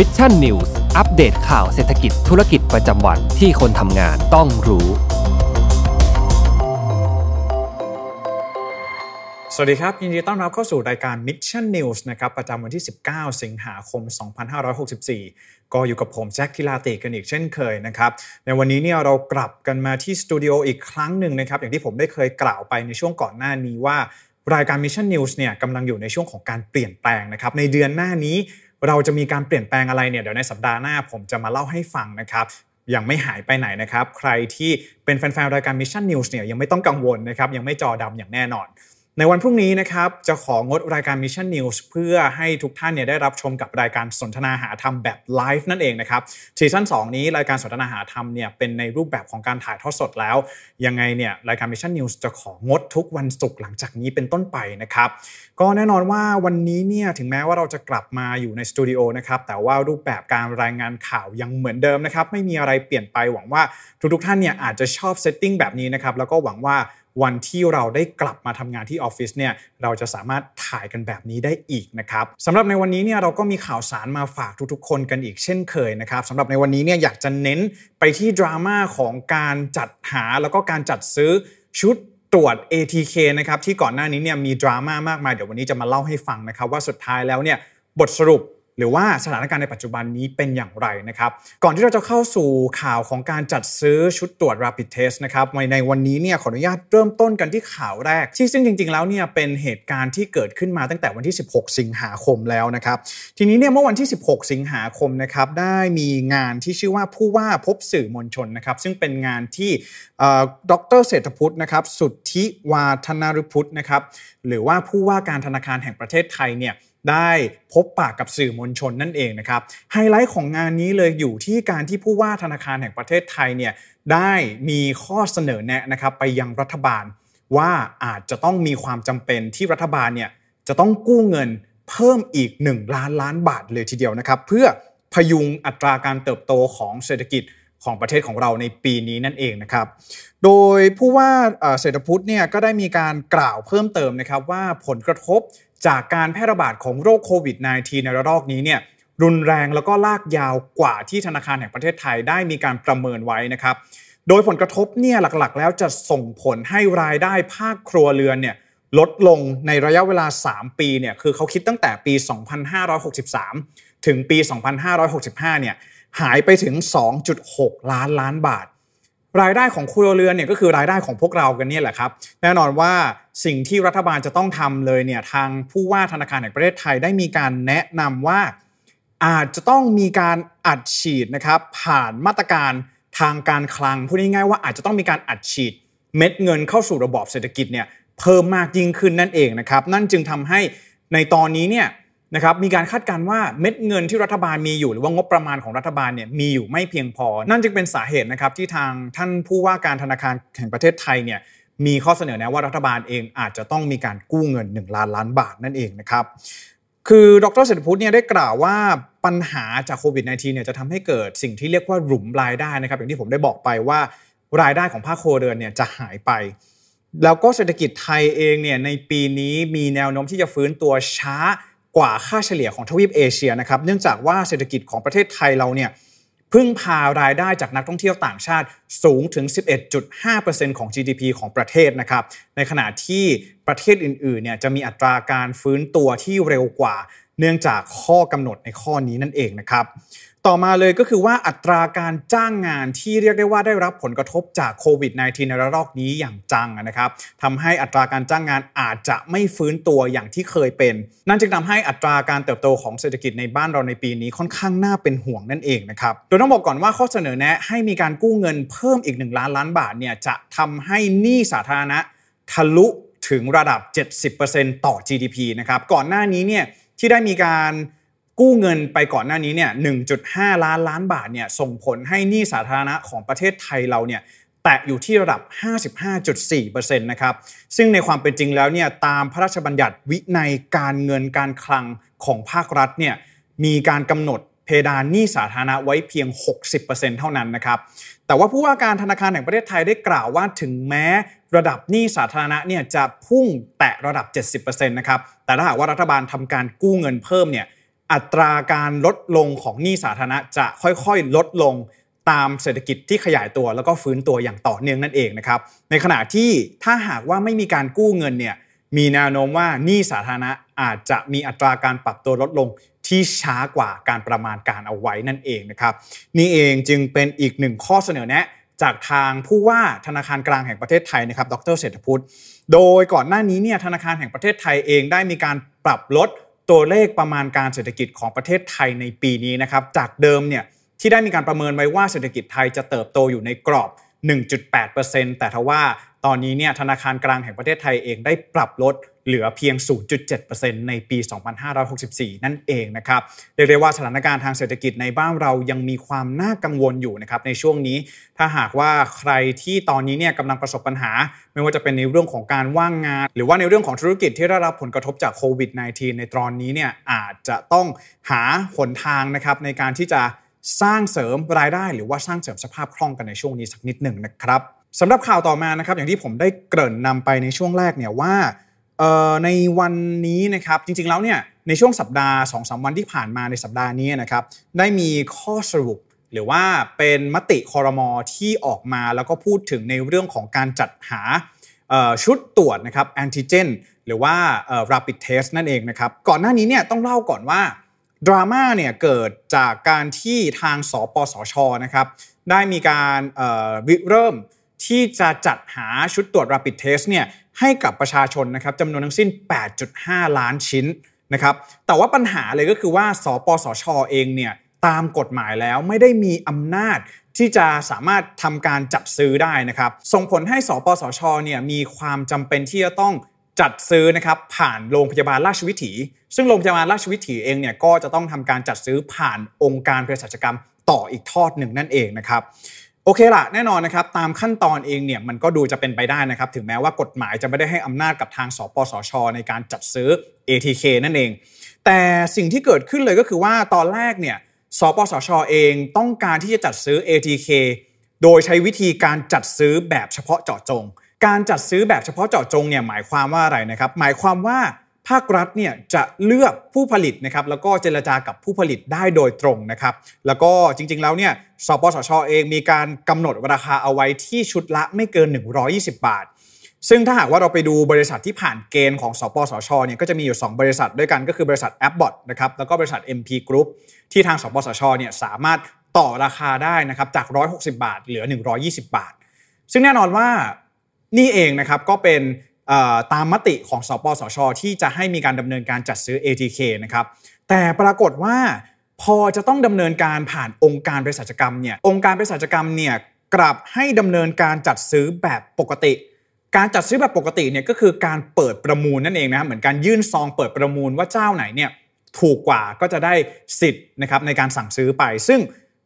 มิชชั่นนิวส์อัปเดตข่าวเศรษฐกิจธุรกิจประจำวันที่คนทำงานต้องรู้ สวัสดีครับยินดีต้อนรับเข้าสู่รายการ Mission News นะครับประจำวันที่ 19 สิงหาคม 2564 ก็อยู่กับผมแจ็คทิลาติกันอีกเช่นเคยนะครับในวันนี้เนี่ยเรากลับกันมาที่สตูดิโออีกครั้งหนึ่งนะครับอย่างที่ผมได้เคยกล่าวไปในช่วงก่อนหน้านี้ว่า รายการ Mission News เนี่ยกำลังอยู่ในช่วงของการเปลี่ยนแปลงนะครับในเดือนหน้านี้เราจะมีการเปลี่ยนแปลงอะไรเนี่ย เดี๋ยวในสัปดาห์หน้าผมจะมาเล่าให้ฟังนะครับ ยังไม่หายไปไหนนะครับ ใครที่เป็นแฟนๆ รายการ Mission News เนี่ยยังไม่ต้องกังวลนะครับ ยังไม่จอดำอย่างแน่นอนในวันพรุ่งนี้นะครับจะของดรายการ Mission News เพื่อให้ทุกท่านเนี่ยได้รับชมกับรายการสนทนาหาธรรมแบบไลฟ์นั่นเองนะครับซีซั่น2นี้รายการสนทนาหาธรรมเนี่ยเป็นในรูปแบบของการถ่ายทอดสดแล้ว ยังไงเนี่ยรายการ Mission News จะของดทุกวันศุกร์หลังจากนี้เป็นต้นไปนะครับก็แน่นอนว่าวันนี้เนี่ยถึงแม้ว่าเราจะกลับมาอยู่ในสตูดิโอนะครับแต่ว่ารูปแบบการรายงานข่าวยังเหมือนเดิมนะครับไม่มีอะไรเปลี่ยนไปหวังว่าทุกๆท่านเนี่ยอาจจะชอบเซตติ้งแบบนี้นะครับแล้วก็หวังว่าวันที่เราได้กลับมาทำงานที่ออฟฟิศเนี่ยเราจะสามารถถ่ายกันแบบนี้ได้อีกนะครับสำหรับในวันนี้เนี่ยเราก็มีข่าวสารมาฝากทุกๆคนกันอีกเช่นเคยนะครับสำหรับในวันนี้เนี่ยอยากจะเน้นไปที่ดราม่าของการจัดหาแล้วก็การจัดซื้อชุดตรวจ ATK นะครับที่ก่อนหน้านี้เนี่ยมีดราม่ามากมายเดี๋ยววันนี้จะมาเล่าให้ฟังนะครับว่าสุดท้ายแล้วเนี่ยบทสรุปหรือว่าสถานการณ์ในปัจจุบันนี้เป็นอย่างไรนะครับ ก่อนที่เราจะเข้าสู่ข่าวของการจัดซื้อชุดตรวจ rapid test นะครับ ในวันนี้เนี่ยขออนุญาตเริ่มต้นกันที่ข่าวแรก ที่ซึ่งจริงๆแล้วเนี่ยเป็นเหตุการณ์ที่เกิดขึ้นมาตั้งแต่วันที่ 16 สิงหาคมแล้วนะครับ ทีนี้เนี่ย เมื่อวันที่ 16 สิงหาคมนะครับได้มีงานที่ชื่อว่าผู้ว่าพบสื่อมวลชนนะครับซึ่งเป็นงานที่ดรเศรษฐพุทธนะครับสุทธิวาธนารุพุทธนะครับหรือว่าผู้ว่าการธนาคารแห่งประเทศไทยเนี่ยได้พบปากกับสื่อมวลชนนั่นเองนะครับ ไฮไลท์ของงานนี้เลยอยู่ที่การที่ผู้ว่าธนาคารแห่งประเทศไทยเนี่ยได้มีข้อเสนอแนะนะครับไปยังรัฐบาลว่าอาจจะต้องมีความจำเป็นที่รัฐบาลเนี่ยจะต้องกู้เงินเพิ่มอีก 1 ล้านล้านบาทเลยทีเดียวนะครับ เพื่อพยุงอัตราการเติบโตของเศรษฐกิจของประเทศของเราในปีนี้นั่นเองนะครับโดยผู้ว่าเศรษฐพุทธเนี่ยก็ได้มีการกล่าวเพิ่มเติมนะครับว่าผลกระทบจากการแพร่ระบาดของโรคโควิด -19 ในระลอกนี้เนี่ยรุนแรงแล้วก็ลากยาวกว่าที่ธนาคารแห่งประเทศไทยได้มีการประเมินไว้นะครับ โดยผลกระทบเนี่ยหลักๆแล้วจะส่งผลให้รายได้ภาคครัวเรือนเนี่ยลดลงในระยะเวลา 3 ปีเนี่ยคือเขาคิดตั้งแต่ปี 2563 ถึงปี 2565 เนี่ยหายไปถึง 2.6 ล้านล้านบาทรายได้ของครัวเรือนเนี่ยก็คือรายได้ของพวกเรากันเนี่ยแหละครับ แน่นอนว่าสิ่งที่รัฐบาลจะต้องทำเลยเนี่ยทางผู้ว่าธนาคารแห่งประเทศไทย ได้มีการแนะนำว่าอาจจะต้องมีการอัดฉีดนะครับ ผ่านมาตรการทางการคลังพูดง่ายๆว่าอาจจะต้องมีการอัดฉีดเม็ดเงินเข้าสู่ระบบเศรษฐกิจเนี่ยเพิ่มมากยิ่งขึ้นนั่นเองนะครับนั่นจึงทำให้ในตอนนี้เนี่ยนะครับ มีการคาดการณ์ว่าเม็ดเงินที่รัฐบาลมีอยู่หรือว่างบประมาณของรัฐบาลเนี่ยมีอยู่ไม่เพียงพอ นั่นจึงเป็นสาเหตุนะครับที่ทางท่านผู้ว่าการธนาคารแห่งประเทศไทยเนี่ยมีข้อเสนอแนะว่ารัฐบาลเองอาจจะต้องมีการกู้เงิน 1 ล้านล้านบาทนั่นเองนะครับ คือ ดรเศรษฐพุทธเนี่ยได้กล่าวว่าปัญหาจากโควิด -19 เนี่ยจะทำให้เกิดสิ่งที่เรียกว่าหลุมรายได้นะครับอย่างที่ผมได้บอกไปว่ารายได้ของภาคโครเดินเนี่ยจะหายไป แล้วก็เศรษฐกิจไทยเองเนี่ยในปีนี้มีแนวโน้มที่จะฟื้นตัวช้ากว่าค่าเฉลี่ยของทวีปเอเชียนะครับ เนื่องจากว่าเศรษฐกิจของประเทศไทยเราเนี่ยพึ่งพารายได้จากนักท่องเที่ยวต่างชาติสูงถึง 11.5%ของ GDP ของประเทศนะครับ ในขณะที่ประเทศอื่นๆ เนี่ยจะมีอัตราการฟื้นตัวที่เร็วกว่า เนื่องจากข้อกำหนดในข้อนี้นั่นเองนะครับต่อมาเลยก็คือว่าอัตราการจ้างงานที่เรียกได้ว่าได้รับผลกระทบจากโควิด -19 ในระลอกนี้อย่างจังนะครับทำให้อัตราการจ้างงานอาจจะไม่ฟื้นตัวอย่างที่เคยเป็น นั่นจึงทาให้อัตราการเติบโตของเศรษฐกิจในบ้านเราในปีนี้ค่อนข้างน่าเป็นห่วงนั่นเองนะครับโดยต้องบอกก่อนว่าข้อเสนอแนะให้มีการกู้เงินเพิ่มอีก1ล้านล้านบาทเนี่ยจะทำให้หนี้สาธารณะทะลุถึงระดับ 70%ต่อ GDP นะครับก่อนหน้านี้เนี่ยที่ได้มีการกู้เงินไปก่อนหน้านี้เนี่ย1.5 ล้านล้านบาทเนี่ยส่งผลให้หนี้สาธารณะของประเทศไทยเราเนี่ย แตะอยู่ที่ระดับ 55.4%นะครับ ซึ่งในความเป็นจริงแล้วเนี่ย ตามพระราชบัญญัติวินัยการเงินการคลังของภาครัฐเนี่ย มีการกำหนดเพดานหนี้สาธารณะไว้เพียง 60%เท่านั้นนะครับ แต่ว่าผู้ว่าการธนาคารแห่งประเทศไทยได้กล่าวว่า ถึงแม้ระดับหนี้สาธารณะเนี่ยจะพุ่งแตะระดับ 70%นะครับ แต่ถ้าหากว่ารัฐบาลทำการกู้เงินเพิ่มเนี่ยอัตราการลดลงของหนี้สาธารณะจะค่อยๆ ลดลงตามเศรษฐกิจที่ขยายตัว แล้วก็ฟื้นตัวอย่างต่อเนื่องนั่นเองนะครับในขณะที่ถ้าหากว่าไม่มีการกู้เงินเนี่ยมีแนวโน้มว่าหนี้สาธารณะอาจจะมีอัตราการปรับตัวลดลงที่ช้ากว่าการประมาณการเอาไว้นั่นเองนะครับนี่เองจึงเป็นอีกหนึ่งข้อเสนอแนะจากทางผู้ว่าธนาคารกลางแห่งประเทศไทยนะครับ ดรเศรษฐพุทธโดยก่อนหน้านี้เนี่ยธนาคารแห่งประเทศไทยเองได้มีการปรับลดตัวเลขประมาณการเศรษฐกิจของประเทศไทยในปีนี้นะครับ จากเดิมเนี่ยที่ได้มีการประเมินไว้ว่าเศรษฐกิจไทยจะเติบโตอยู่ในกรอบ1.8%แต่ทว่าตอนนี้เนี่ยธนาคารกลางแห่งประเทศไทยเองได้ปรับลดเหลือเพียง 0.7%ในปี 2564 นั่นเองนะครับ เรียกได้ว่าสถานการณ์ทางเศรษฐกิจในบ้านเรายังมีความน่ากังวลอยู่นะครับในช่วงนี้ ถ้าหากว่าใครที่ตอนนี้เนี่ยกำลังประสบปัญหาไม่ว่าจะเป็นในเรื่องของการว่างงาน หรือว่าในเรื่องของธุรกิจที่ได้รับผลกระทบจากโควิด -19 ในตอนนี้เนี่ยอาจจะต้องหาหนทางนะครับในการที่จะสร้างเสริมรายได้หรือว่าสร้างเสริมสภาพคล่องกันในช่วงนี้สักนิดหนึ่งนะครับสำหรับข่าวต่อมานะครับอย่างที่ผมได้เกริ่นนำไปในช่วงแรกเนี่ยว่า ในวันนี้นะครับจริงๆแล้วเนี่ยในช่วงสัปดาห์สองสวันที่ผ่านมาในสัปดาห์นี้นะครับได้มีข้อสรุปหรือว่าเป็นมติคอรมอที่ออกมาแล้วก็พูดถึงในเรื่องของการจัดหา ชุดตรวจนะครับแอนติเจนหรือว่า rapid test นั่นเองนะครับก่อนหน้านี้เนี่ยต้องเล่าก่อนว่าดราม่าเนี่ยเกิดจากการที่ทาง สปสชนะครับได้มีการวิเริ่มที่จะจัดหาชุดตรวจ Rapid Test เนี่ยให้กับประชาชนนะครับจำนวนทั้งสิ้น 8.5 ล้านชิ้นนะครับแต่ว่าปัญหาเลยก็คือว่าสปสชอเองเนี่ยตามกฎหมายแล้วไม่ได้มีอำนาจที่จะสามารถทำการจัดซื้อได้นะครับส่งผลให้สปสชเนี่ยมีความจำเป็นที่จะต้องจัดซื้อนะครับผ่านโรงพยาบาลราชวิถี ซึ่งโรงพยาบาลราชวิถีเองเนี่ยก็จะต้องทำการจัดซื้อผ่านองค์การเภสัชกรรมต่ออีกทอดหนึ่งนั่นเองนะครับ โอเคละแน่นอนนะครับตามขั้นตอนเองเนี่ยมันก็ดูจะเป็นไปได้นะครับ ถึงแม้ว่ากฎหมายจะไม่ได้ให้อำนาจกับทางสปสชในการจัดซื้อ ATK นั่นเอง แต่สิ่งที่เกิดขึ้นเลยก็คือว่าตอนแรกเนี่ยสปสชเองต้องการที่จะจัดซื้อ ATK โดยใช้วิธีการจัดซื้อแบบเฉพาะเจาะจงการจัดซื้อแบบเฉพาะเจาะจงเนี่ยหมายความว่าอะไรนะครับหมายความว่าภาครัฐเนี่ยจะเลือกผู้ผลิตนะครับแล้วก็เจรจากับผู้ผลิตได้โดยตรงนะครับ แล้วก็จริง ๆ แล้วเนี่ยสปสชอเองมีการกำหนดราคาเอาไว้ที่ชุดละไม่เกิน 120 บาท ซึ่งถ้าหากว่าเราไปดูบริษัทที่ผ่านเกณฑ์ของสปสชเนี่ยก็จะมีอยู่ 2บริษัทด้วยกันก็คือบริษัทแอปบอทนะครับแล้วก็บริษัท MP Group ที่ทางสปสชเนี่ยสามารถต่อราคาได้นะครับจาก 160 บาท เหลือ120บาทซึ่งแน่นอนว่านี่เองนะครับก็เป็นตามมติของสปสชที่จะให้มีการดำเนินการจัดซื้อ ATK นะครับแต่ปรากฏว่าพอจะต้องดำเนินการผ่านองค์การบริษัทกรรมเนี่ยองค์การบริษัทกรรมเนี่ยกลับให้ดำเนินการจัดซื้อแบบปกติ การจัดซื้อแบบปกติเนี่ยก็คือการเปิดประมูลนั่นเองนะเหมือนการยื่นซองเปิดประมูลว่าเจ้าไหนเนี่ยถูกกว่าก็จะได้สิทธิ์นะครับในการสั่งซื้อไป ซึ่ง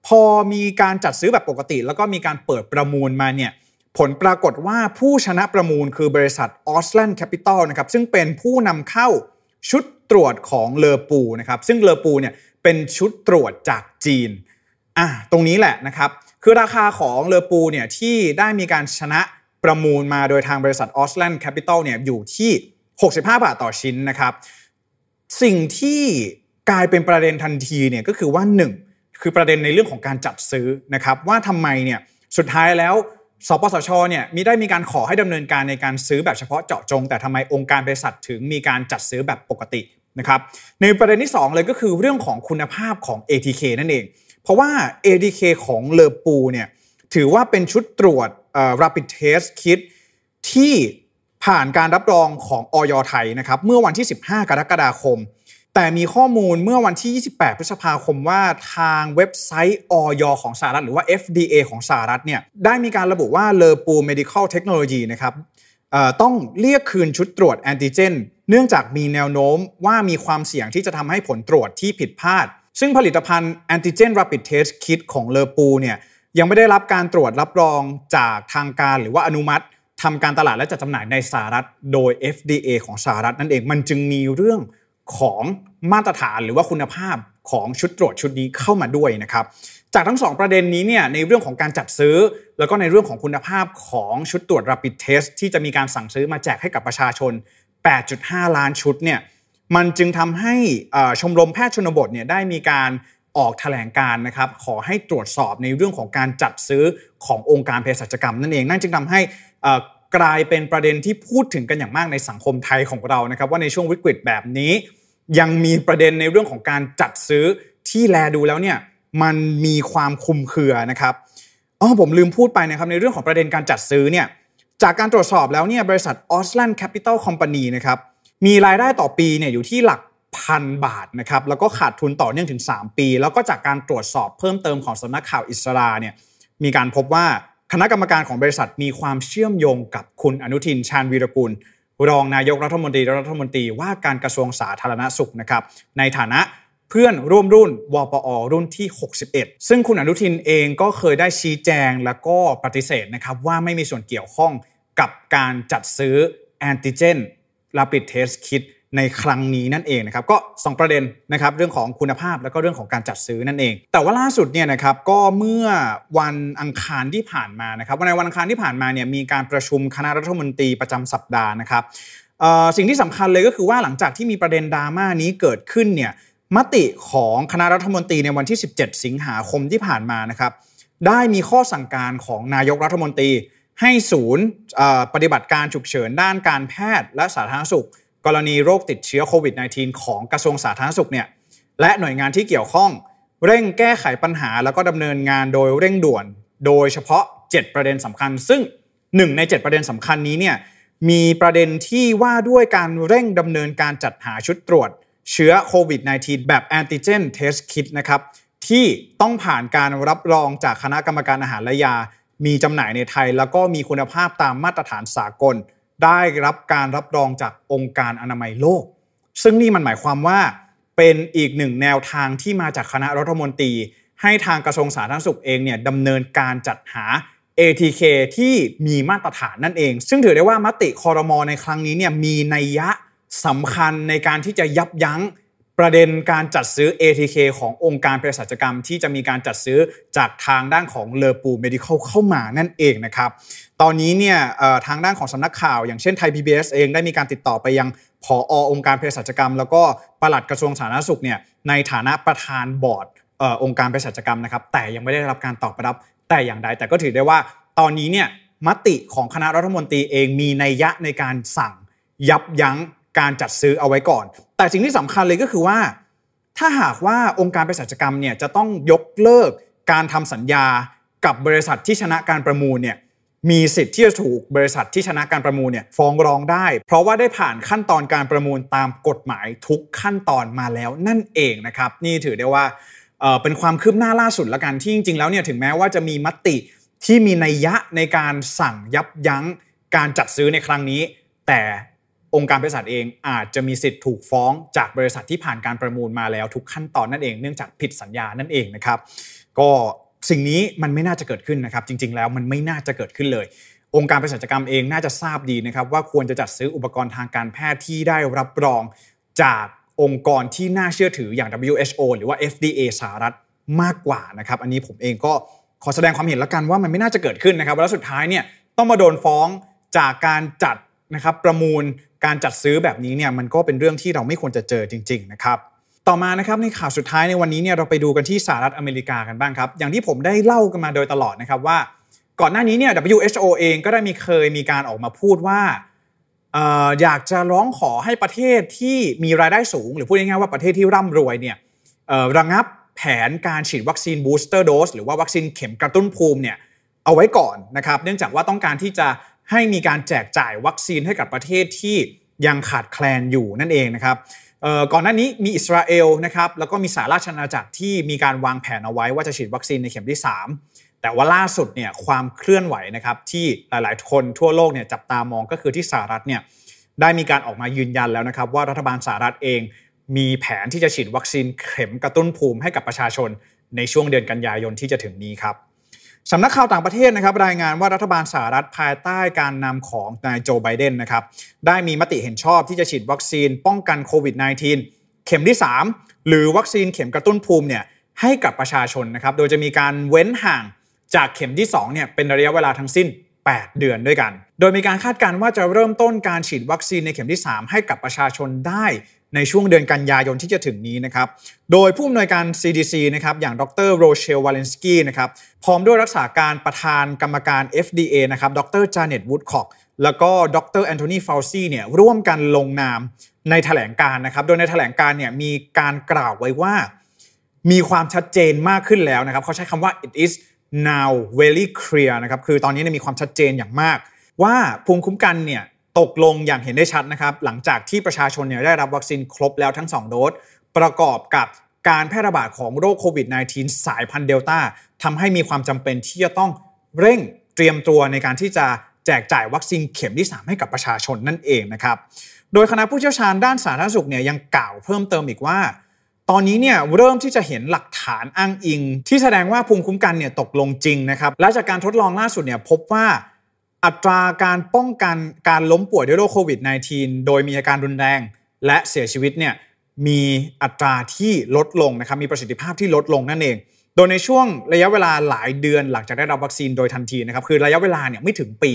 พอมีการจัดซื้อแบบปกติ แล้วก็มีการเปิดประมูลมาเนี่ยผลปรากฏว่าผู้ชนะประมูลคือบริษัทออสแลนด์แคปิตอลนะครับซึ่งเป็นผู้นำเข้าชุดตรวจของเลอปูนะครับซึ่งเลอปูเนี่ยเป็นชุดตรวจจากจีนอ่ะตรงนี้แหละนะครับคือราคาของเลอปูเนี่ยที่ได้มีการชนะประมูลมาโดยทางบริษัทออสแลนด์แคปิตอลเนี่ยอยู่ที่ 65บาทต่อชิ้นนะครับสิ่งที่กลายเป็นประเด็นทันทีเนี่ยก็คือว่า1คือประเด็นในเรื่องของการจัดซื้อนะครับว่าทำไมเนี่ยสุดท้ายแล้วสปสช เนี่ยมีได้มีการขอให้ดำเนินการในการซื้อแบบเฉพาะเจาะจง แต่ทำไมองค์การบริษัทถึงมีการจัดซื้อแบบปกตินะครับในประเด็นที่ 2เลยก็คือเรื่องของคุณภาพของ ATK นั่นเอง เพราะว่า ATK ของเลอปูเนี่ยถือว่าเป็นชุดตรวจ rapid test kit ที่ผ่านการรับรองของออยไทยนะครับเมื่อวันที่ 15 กรกฎาคมแต่มีข้อมูลเมื่อวันที่ 28 พฤษภาคมว่าทางเว็บไซต์ออยของสหรัฐ หรือว่า FDA ของสหรัฐเนี่ยได้มีการระบุว่าเลอปูเมดิคอลเทคโนโลยีนะครับต้องเรียกคืนชุดตรวจแอนติเจนเนื่องจากมีแนวโน้มว่ามีความเสี่ยงที่จะทำให้ผลตรวจที่ผิดพลาด ซึ่งผลิตภัณฑ์แอนติเจน rapid test kit ของเลอปูเนี่ยยังไม่ได้รับการตรวจรับรองจากทางการหรือว่าอนุมัติทำการตลาดและจัดจำหน่ายในสหรัฐโดย FDA ของสหรัฐนั่นเองมันจึงมีเรื่องของมาตรฐานหรือว่าคุณภาพของชุดตรวจชุดนี้เข้ามาด้วยนะครับ จากทั้ง2ประเด็นนี้เนี่ยในเรื่องของการจัดซื้อ แล้วก็ในเรื่องของคุณภาพของชุดตรวจ Rapid Test ที่จะมีการสั่งซื้อมาแจกให้กับประชาชน 8.5 ล้านชุด เนี่ยมันจึงทำให้ชมรมแพทย์ชนบทเนี่ยได้มีการออกถแถลงการนะครับ ขอให้ตรวจสอบในเรื่องของการจัดซื้อขององค์การเภสัชกรรมนั่นเองนั่นจึงทำให้กลายเป็นประเด็นที่พูดถึงกันอย่างมากในสังคมไทยของเรานะครับว่าในช่วงวิกฤตแบบนี้ยังมีประเด็นในเรื่องของการจัดซื้อที่แลดูแล้วเนี่ยมันมีความคุมเครือนะครับอ๋อผมลืมพูดไปนะครับในเรื่องของประเด็นการจัดซื้อเนี่ยจากการตรวจสอบแล้วเนี่ยบริษัทออสแลนด์แคปิต c ลคอมพานะครับมีรายได้ต่อปีเนี่ยอยู่ที่หลักพันบาทนะครับแล้วก็ขาดทุนต่อเนื่องถึง 3 ปี แล้วก็จากการตรวจสอบเพิ่มเติมของสำนักข่าวอิสราเนี่ยมีการพบว่าคณะกรรมการของบริษัทมีความเชื่อมโยงกับคุณอนุทินชาญวีรกูลรองนายกรัฐมนตรีรัฐมนตรีว่าการกระทรวงสาธารณสุขนะครับ ในฐานะเพื่อนร่วมรุ่นวปอรุ่นที่ 61 ซึ่งคุณอนุทินเองก็เคยได้ชี้แจงแล้วก็ปฏิเสธนะครับ ว่าไม่มีส่วนเกี่ยวข้องกับการจัดซื้อแอนติเจนลาปิดเทสคิดในครั้งนี้นั่นเองนะครับก็ 2 ประเด็นนะครับเรื่องของคุณภาพแล้วก็เรื่องของการจัดซื้อนั่นเอง แต่ว่าล่าสุดเนี่ยนะครับก็เมื่อวันอังคารที่ผ่านมานะครับวันในวันอังคารที่ผ่านมาเนี่ยมีการประชุมคณะรัฐมนตรีประจำสัปดาห์นะครับสิ่งที่สำคัญเลยก็คือว่าหลังจากที่มีประเด็นดราม่านี้เกิดขึ้นเนี่ยมติของคณะรัฐมนตรีในวันที่ 17 สิงหาคมที่ผ่านมานะครับได้มีข้อสั่งการของนายกรัฐมนตรี ให้ศูนย์ปฏิบัติการฉุกเฉินด้านการแพทย์และสาธารณสุขกรณีโรคติดเชื้อโควิด -19 ของกระทรวงสาธารณสุขเนี่ยและหน่วยงานที่เกี่ยวข้อง เร่งแก้ไขปัญหาแล้วก็ดำเนินงานโดยเร่งด่วน โดยเฉพาะ 7 ประเด็นสำคัญ ซึ่ง 1 ใน 7 ประเด็นสำคัญนี้เนี่ยมีประเด็นที่ว่าด้วยการเร่งดำเนินการจัดหาชุดตรวจเชื้อโควิด -19 แบบแอนติเจนเทสคิดนะครับที่ต้องผ่านการรับรองจากคณะกรรมการอาหารและยา มีจำหน่ายในไทย แล้วก็มีคุณภาพตามมาตรฐานสากลได้รับการรับรองจากองค์การอนามัยโลก ซึ่งนี่มันหมายความว่าเป็นอีกหนึ่งแนวทางที่มาจากคณะรัฐมนตรี ให้ทางกระทรวงสาธารณสุขเองเนี่ยดำเนินการจัดหา ATK ที่มีมาตรฐานนั่นเอง ซึ่งถือได้ว่ามติคอรมอในครั้งนี้เนี่ยมีนัยยะสำคัญในการที่จะยับยั้งประเด็นการจัดซื้อ ATK ขององค์การเภสัชกรรม ที่จะมีการจัดซื้อจากทางด้านของเลอปูเมดิคอลเข้ามานั่นเองนะครับตอนนี้เนี่ยทางด้านของสำนักข่าว อย่างเช่นไทยพีบีเองได้มีการติดต่อไปยังผออองค์การเภสัชกรรม แล้วก็ปลัดกระทรวงสาธารณสุขเนี่ยในฐานะประธานบอร์ดองค์การเภสัชกรรมนะครับ แต่ยังไม่ได้รับการตอบรับแต่อย่างใดแต่ก็ถือได้ว่าตอนนี้เนี่ยมติของคณะรัฐมนตรีเองมีในยยะในการสั่งยับยั้งการจัดซื้อเอาไว้ก่อน แต่สิ่งที่สำคัญเลยก็คือว่า ถ้าหากว่าองค์การเภสัชกรรมเนี่ยจะต้องยกเลิกการทำสัญญากับบริษัทที่ชนะการประมูลเนี่ยมีสิทธิ์ที่จะถูกบริษัทที่ชนะการประมูลเนี่ยฟ้องร้องได้ เพราะว่าได้ผ่านขั้นตอนการประมูลตามกฎหมายทุกขั้นตอนมาแล้วนั่นเองนะครับนี่ถือได้ว่าเป็นความคืบหน้าล่าสุดละกันที่จริง ๆ แล้วเนี่ยถึงแม้ว่าจะมีมติที่มีนัยยะในการสั่งยับยั้งการจัดซื้อในครั้งนี้ แต่องค์การบริษัทเองอาจจะมีสิทธิ์ถูกฟ้องจากบริษัทที่ผ่านการประมูลมาแล้วทุกขั้นตอนนั่นเองเนื่องจากผิดสัญญานั่นเองนะครับก็สิ่งนี้มันไม่น่าจะเกิดขึ้นนะครับ จริงๆแล้วมันไม่น่าจะเกิดขึ้นเลย องค์การเภสัชกรรมเองน่าจะทราบดีนะครับ ว่าควรจะจัดซื้ออุปกรณ์ทางการแพทย์ที่ได้รับรองจากองค์กรที่น่าเชื่อถืออย่าง WHO หรือว่า FDA สหรัฐมากกว่านะครับ อันนี้ผมเองก็ขอแสดงความเห็นละกันว่ามันไม่น่าจะเกิดขึ้นนะครับแล้วสุดท้ายเนี่ยต้องมาโดนฟ้องจากการจัดนะครับประมูลการจัดซื้อแบบนี้เนี่ยมันก็เป็นเรื่องที่เราไม่ควรจะเจอจริง ๆ นะครับต่อมานะครับในข่าวสุดท้ายในวันนี้เนี่ยเราไปดูกันที่สหรัฐอเมริกากันบ้างครับ อย่างที่ผมได้เล่ากันมาโดยตลอดนะครับว่า ก่อนหน้านี้เนี่ย WHO เองก็ได้มีเคยมีการออกมาพูดว่า อยากจะร้องขอให้ประเทศที่มีรายได้สูง หรือพูดง่ายๆว่าประเทศที่ร่ำรวยเนี่ยระงับแผนการฉีดวัคซีนบูสเตอร์โดสหรือว่าวัคซีนเข็มกระตุ้นภูมิเนี่ยเอาไว้ก่อนนะครับเนื่องจากว่าต้องการที่จะให้มีการแจกจ่ายวัคซีนให้กับประเทศที่ยังขาดแคลนอยู่นั่นเองนะครับก่อนหน้านี้มีอิสราเอลนะครับแล้วก็มีสหราชอาณาจักรที่มีการวางแผนเอาไว้ว่าจะฉีดวัคซีนในเข็มที่ 3 แต่ว่าล่าสุดเนี่ยความเคลื่อนไหวนะครับที่หลาย ๆ คนทั่วโลกเนี่ยจับตามองก็คือที่สหรัฐเนี่ยได้มีการออกมายืนยันแล้วนะครับ ว่ารัฐบาลสหรัฐเอง มีแผนที่จะฉีดวัคซีน เข็มกระตุ้นภูมิให้กับประชาชนในช่วงเดือนกันยายนที่จะถึงนี้ครับสำนักข่าวต่างประเทศนะครับ รายงานว่ารัฐบาลสหรัฐภายใต้การนำของนายโจไบเดนนะครับได้มีมติเห็นชอบที่จะฉีดวัคซีนป้องกันโควิด -19 เข็มที่ 3 หรือวัคซีนเข็มกระตุ้นภูมิเนี่ยให้กับประชาชนนะครับโดยจะมีการเว้นห่างจากเข็มที่ 2เนี่ยเป็นระยะเวลาทั้งสิ้น 8 เดือนด้วยกัน โดยมีการคาดการณ์ว่าจะเริ่มต้นการฉีดวัคซีนในเข็มที่ 3 ให้กับประชาชนได้ในช่วงเดือนกันยายนที่จะถึงนี้นะครับ โดยผู้อำนวยการ CDC นะครับ อย่างดรโรเชลวาเลนสกี้นะครับ พร้อมด้วยรักษาการประธานกรรมการ FDA นะครับ ดรจานเน็ตวูดคอก แล้วก็ดรแอนโทนีฟาวซีเนี่ยร่วมกันลงนามในแถลงการนะครับ โดยในแถลงการเนี่ยมีการกล่าวไว้ว่ามีความชัดเจนมากขึ้นแล้วนะครับ เขาใช้คำว่า it is now very clear นะครับ คือตอนนี้มีความชัดเจนอย่างมาก ว่าภูมิคุ้มกันเนี่ยตกลงอย่างเห็นได้ชัดนะครับหลังจากที่ประชาชนเนี่ยได้รับวัคซีนครบแล้วทั้ง 2 โดสประกอบกับการแพร่ระบาดของโรคโควิด -19 สายพันธุ์เดลต้าทำให้มีความจำเป็นที่จะต้องเร่งเตรียมตัวในการที่จะแจกจ่ายวัคซีนเข็มที่ 3 ให้กับประชาชนนั่นเองนะครับโดยคณะผู้เชี่ยวชาญด้านสาธารณสุขเนี่ยยังกล่าวเพิ่มเติมอีกว่า ตอนนี้เนี่ยเริ่มที่จะเห็นหลักฐานอ้างอิง ที่แสดงว่าภูมิคุ้มกันเนี่ยตกลงจริงนะครับ และจากการทดลองล่าสุดเนี่ยพบว่าอัตราการป้องกันการล้มป่วยด้วยโรคโควิด -19 โดยมีอาการรุนแรงและเสียชีวิตเนี่ยมีอัตราที่ลดลงนะครับมีประสิทธิภาพที่ลดลงนั่นเอง โดยในช่วงระยะเวลาหลายเดือนหลังจากได้รับวัคซีนโดยทันทีนะครับคือระยะเวลาเนี่ยไม่ถึงปี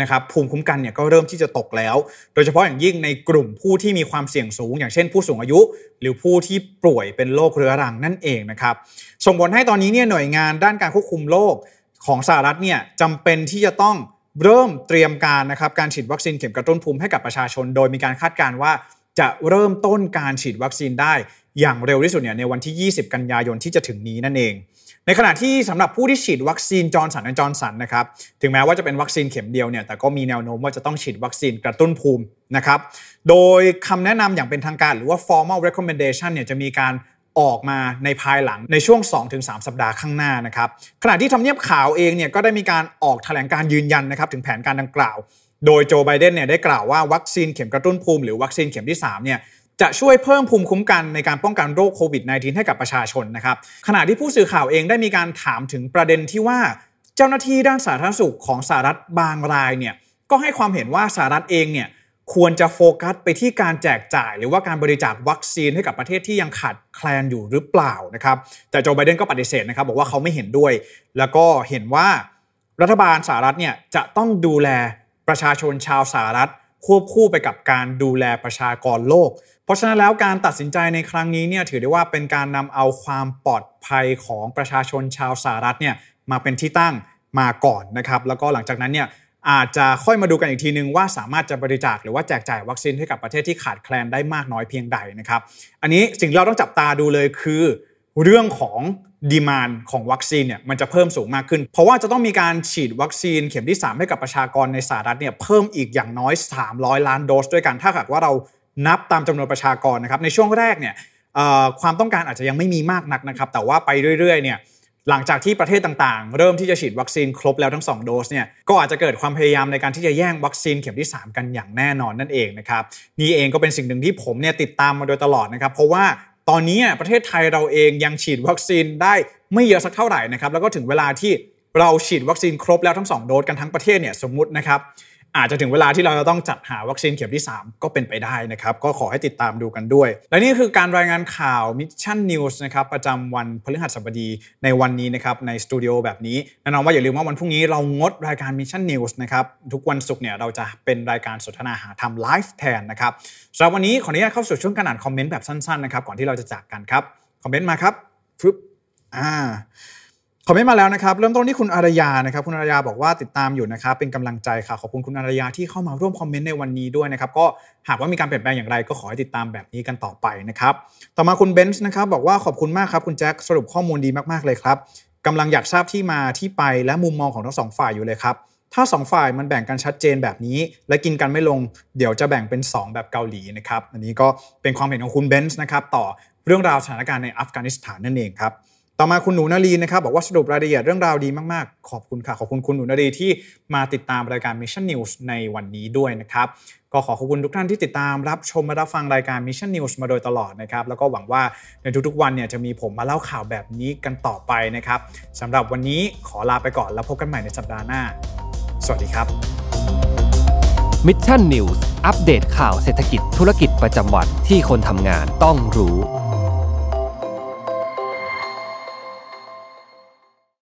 นะครับภูมิคุ้มกันเนี่ยก็เริ่มที่จะตกแล้ว โดยเฉพาะอย่างยิ่งในกลุ่มผู้ที่มีความเสี่ยงสูง อย่างเช่น ผู้สูงอายุ หรือผู้ที่ป่วยเป็นโรคเรื้อรังนั่นเองนะครับส่งผลให้ตอนนี้เนี่ยหน่วยงานด้านการควบคุมโรคของสหรัฐเนี่ยจำเป็นที่จะต้องเริ่มเตรียมการนะครับการฉีดวัคซีนเข็มกระตุ้นภูมิให้กับประชาชนโดยมีการคาดการณ์ว่า จะเริ่มต้นการฉีดวัคซีนได้อย่างเร็วที่สุดเนี่ยในวันที่ 20 กันยายนที่จะถึงนี้นั่นเอง ในขณะที่สำหรับผู้ที่ฉีดวัคซีนจอร์นสันและจอร์นสันนะครับ ถึงแม้ว่าจะเป็นวัคซีนเข็มเดียวเนี่ยแต่ก็มีแนวโน้มว่าจะต้องฉีดวัคซีนกระตุ้นภูมินะครับโดยคำแนะนำอย่างเป็นทางการหรือว่า formal recommendation เนี่ยจะมีการออกมาในภายหลังในช่วง 2-3 สัปดาห์ข้างหน้านะครับ ขณะที่ทำเนียบข่าวเองเนี่ยก็ได้มีการออกแถลงการยืนยันนะครับถึงแผนการดังกล่าว โดยโจไบเดนเนี่ยได้กล่าวว่าวัคซีนเข็มกระตุ้นภูมิหรือวัคซีนเข็มที่3เนี่ยจะช่วยเพิ่มภูมิคุ้มกันในการป้องกันโรคโควิด -19 ให้กับประชาชนนะครับขณะที่ผู้สื่อข่าวเองได้มีการถามถึงประเด็นที่ว่าเจ้าหน้าที่ด้านสาธารณสุขของสหรัฐบางรายเนี่ยก็ให้ความเห็นว่าสหรัฐเองเนี่ยควรจะโฟกัสไปที่การแจกจ่าย หรือว่าการบริจาควัคซีนให้กับประเทศที่ยังขาดแคลนอยู่หรือเปล่านะครับ แต่โจไบเดนก็ปฏิเสธนะครับ บอกว่าเขาไม่เห็นด้วย แล้วก็เห็นว่า รัฐบาลสหรัฐเนี่ยจะต้องดูแลประชาชนชาวสหรัฐ ควบคู่ไปกับการดูแลประชากรโลก เพราะฉะนั้นแล้วการตัดสินใจในครั้งนี้เนี่ยถือได้ว่าเป็นการนำเอาความปลอดภัยของประชาชนชาวสหรัฐเนี่ยมาเป็นที่ตั้งมาก่อนนะครับแล้วก็หลังจากนั้นเนี่ยอาจจะค่อยมาดูกันอีกทีนึงว่าสามารถจะบริจาคหรือว่าแจกจ่ายวัคซีนให้กับประเทศที่ขาดแคลนได้มากน้อยเพียงใดนะครับอันนี้สิ่งเราต้องจับตาดูเลยคือเรื่องของดีมานของวัคซีนเนี่ยมันจะเพิ่มสูงมากขึ้น เพราะว่าจะต้องมีการฉีดวัคซีนเข็มที่ 3 ให้กับประชากรในสหรัฐเนี่ยเพิ่มอีกอย่างน้อย 300 ล้านโดสด้วยกัน ถ้าหากว่าเรานับตามจำนวนประชากรนะครับในช่วงแรกเนี่ยความต้องการอาจจะยังไม่มีมากนักนะครับแต่ว่าไปเรื่อยๆเนี่ยหลังจากที่ประเทศต่างๆ เริ่มที่จะฉีดวัคซีนครบแล้วทั้ง 2 โดสเนี่ยก็อาจจะเกิดความพยายามในการที่จะแย่งวัคซีนเข็มที่ 3 กันอย่างแน่นอนนั่นเองนะครับนี่เองก็เป็นสิ่งหนึ่งที่ผมเนี่ยติดตามมาโดยตลอดนะครับ เพราะว่าตอนนี้ประเทศไทยเราเองยังฉีดวัคซีนได้ไม่เยอะสักเท่าไหร่นะครับแล้วก็ถึงเวลาที่เราฉีดวัคซีนครบแล้วทั้ง2โดสกันทั้งประเทศเนี่ยสมมตินะครับอาจจะถึงเวลาที่เราจะต้องจัดหาวัคซีนเข็มที่ 3 ก็เป็นไปได้นะครับ ก็ขอให้ติดตามดูกันด้วย และนี่คือการรายงานข่าวมิชชั่นนิวส์นะครับ ประจำวันพฤหัสบดีในวันนี้นะครับในสตูดิโอแบบนี้แน่นอนว่าอย่าลืมว่าวันพรุ่งนี้เรางดรายการมิชชั่นนิวส์นะครับ ทุกวันศุกร์เนี่ยเราจะเป็นรายการสนทนาหาธรรมไลฟ์แทนนะครับสำหรับวันนี้ขออนุญาตเข้าสู่ช่วงการอ่านคอมเมนต์แบบสั้นๆนะครับก่อนที่เราจะจากกันครับคอมเมนต์มาครับฟึบอ่าคอมเมนต์มาแล้วนะครับเริ่มต้นที่คุณอารยานะครับคุณอารยาบอกว่าติดตามอยู่นะครับเป็นกำลังใจค่ะขอบคุณคุณอารยาที่เข้ามาร่วมคอมเมนต์ในวันนี้ด้วยนะครับก็หากว่ามีการเปลี่ยนแปลงอย่างไรก็ขอให้ติดตามแบบนี้กันต่อไปนะครับต่อมาคุณเบนซ์นะครับบอกว่าขอบคุณมากครับคุณแจ็คสรุปข้อมูลดีมากๆเลยครับกำลังอยากทราบที่มาที่ไป และมุมมองของทั้งสองฝ่ายอยู่เลยครับถ้า2ฝ่ายมันแบ่งกันชัดเจนแบบนี้ และกินกันไม่ลง เดี๋ยวจะแบ่งเป็น 2 แบบเกาหลีนะครับอันนี้ก็เป็นความเห็นของคุณเบนส์นะครับต่อเรื่องราวสถานการณ์ในอัฟกานิสถานนั่นเองครับต่อมาคุณหนูนารีนะครับบอกว่าสรุปรายละเอียดเรื่องราวดีมากๆ ขอบคุณค่ะ ขอบคุณคุณหนูนารีที่มาติดตามรายการ Mission News ในวันนี้ด้วยนะครับก็ขอขอบคุณทุกท่านที่ติดตาม รับชมมารับฟังรายการ Mission News มาโดยตลอดนะครับแล้วก็หวังว่าในทุกๆ วันเนี่ยจะมีผมมาเล่าข่าวแบบนี้กันต่อไปนะครับสำหรับวันนี้ขอลาไปก่อนแล้วพบกันใหม่ในสัปดาห์หน้า สวัสดีครับ Mission News อัปเดตข่าวเศรษฐกิจธุรกิจประจำวันที่คนทำงานต้องรู้